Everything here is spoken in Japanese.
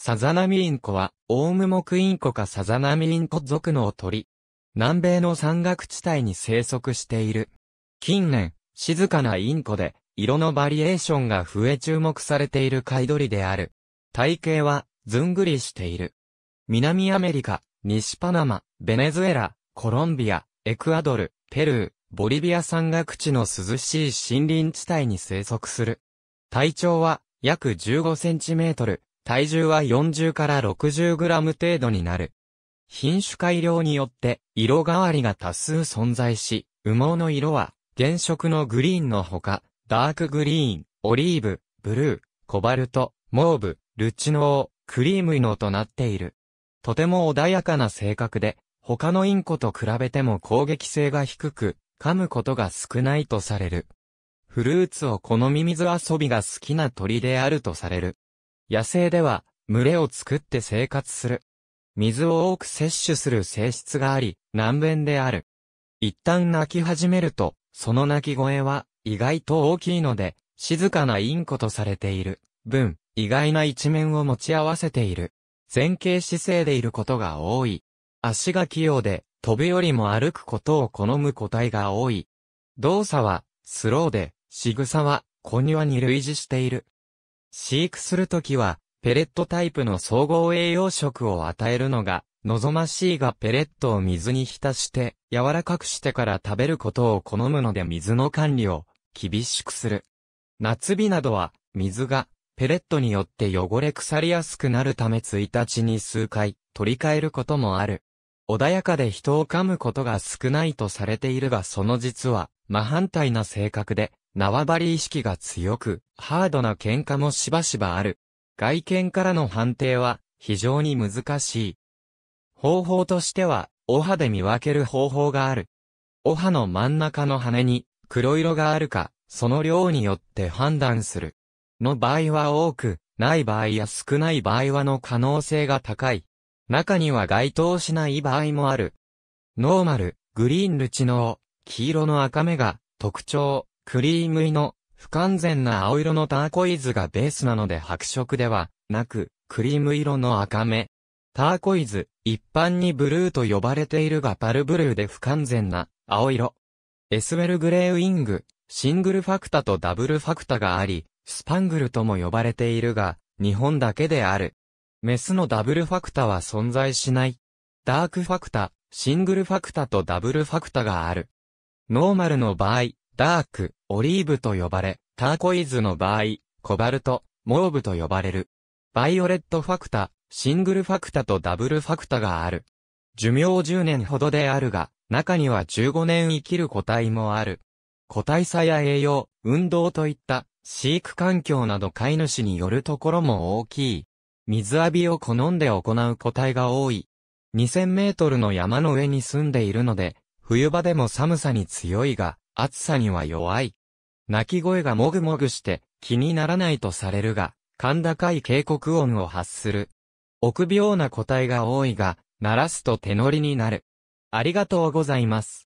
サザナミインコは、オウムモクインコかサザナミインコ属の鳥。南米の山岳地帯に生息している。近年、静かなインコで、色のバリエーションが増え注目されている貝鳥である。体型は、ずんぐりしている。南アメリカ、西パナマ、ベネズエラ、コロンビア、エクアドル、ペルー、ボリビア山岳地の涼しい森林地帯に生息する。体長は、約15センチメートル。体重は40から60グラム程度になる。品種改良によって色変わりが多数存在し、羽毛の色は原色のグリーンのほか、ダークグリーン、オリーブ、ブルー、コバルト、モーブ、ルチノー、クリーム色となっている。とても穏やかな性格で、他のインコと比べても攻撃性が低く、噛むことが少ないとされる。フルーツを好み水遊びが好きな鳥であるとされる。野生では群れを作って生活する。水を多く摂取する性質があり、難弁である。一旦鳴き始めると、その鳴き声は意外と大きいので、静かなインコとされている分、意外な一面を持ち合わせている。前傾姿勢でいることが多い。足が器用で、飛ぶよりも歩くことを好む個体が多い。動作は、スローで、仕草は、小庭に類似している。飼育するときは、ペレットタイプの総合栄養食を与えるのが、望ましいがペレットを水に浸して、柔らかくしてから食べることを好むので水の管理を、厳しくする。夏日などは、水が、ペレットによって汚れ腐りやすくなるため1日に数回、取り替えることもある。穏やかで人を噛むことが少ないとされているがその実は、真反対な性格で、縄張り意識が強く、ハードな喧嘩もしばしばある。外見からの判定は、非常に難しい。方法としては、お歯で見分ける方法がある。お歯の真ん中の羽に、黒色があるか、その量によって判断する。の場合は多く、ない場合や少ない場合はの可能性が高い。中には該当しない場合もある。ノーマル、グリーンルチノー、黄色の赤目が特徴、クリーム色の不完全な青色のターコイズがベースなので白色ではなく、クリーム色の赤目。ターコイズ、一般にブルーと呼ばれているがパルブルーで不完全な青色。エスウェルグレーウィング、シングルファクタとダブルファクタがあり、スパングルとも呼ばれているが、日本だけである。メスのダブルファクタは存在しない。ダークファクタ、シングルファクタとダブルファクタがある。ノーマルの場合、ダーク、オリーブと呼ばれ、ターコイズの場合、コバルト、モーブと呼ばれる。バイオレットファクタ、シングルファクタとダブルファクタがある。寿命10年ほどであるが、中には15年生きる個体もある。個体差や栄養、運動といった飼育環境など飼い主によるところも大きい。水浴びを好んで行う個体が多い。2000メートルの山の上に住んでいるので、冬場でも寒さに強いが、暑さには弱い。鳴き声がもぐもぐして気にならないとされるが、甲高い警告音を発する。臆病な個体が多いが、鳴らすと手乗りになる。ありがとうございます。